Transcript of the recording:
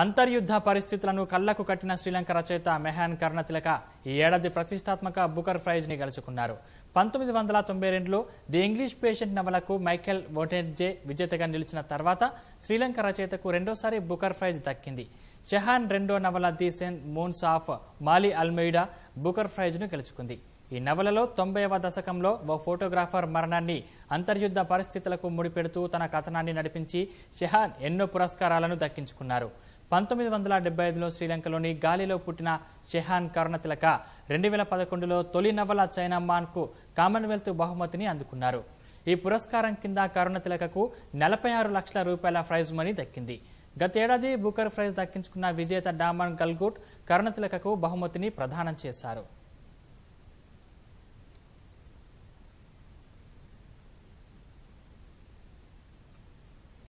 అంతర్యుద్ధ పరిస్థితులను కళ్లకు కట్టిన శ్రీలంక రచయిత మెహాన్ కర్ణతిలక ఈ ఏడాది ప్రతిష్టాత్మక బుకర్ ని గెలుచుకున్నారు పంతొమ్మిది వందల తొంభై రెండులో ది ఇంగ్లీష్ పేషెంట్ నవలకు మైకెల్ వోటెడ్జే విజేతగా నిలిచిన తర్వాత శ్రీలంక రచయితకు రెండోసారి బుకర్ ప్రైజ్ దక్కింది షెహాన్ రెండో నవల the seven moons of Maali Almeida Booker ను గెలుచుకుంది ఈ నవలలో తొంభైవ దశకంలో ఓ ఫోటోగ్రాఫర్ మరణాన్ని అంతర్యుద్ధ పరిస్థితులకు ముడిపెడుతూ తన కథనాన్ని నడిపించి షెహాన్ ఎన్నో పురస్కారాలను దక్కించుకున్నారు పంతొమ్మిది వందల డెబ్బై ఐదులో శ్రీలంకలోని గాలిలో పుట్టిన చెహాన్ కరుణతిలక రెండు వేల పదకొండులో తొలి నవల చైనామాన్కు కామన్వెల్త్ బహుమతిని అందుకున్నారు ఈ పురస్కారం కింద కరుణతిలకకు నలభై ఆరు లక్షల రూపాయల ప్రైజ్ మనీ దక్కింది గతేడాది బుకర్ ప్రైజ్ దక్కించుకున్న విజేత డామన్ గల్గుట్ కరుణతిలకకు బహుమతిని ప్రదానం చేశారు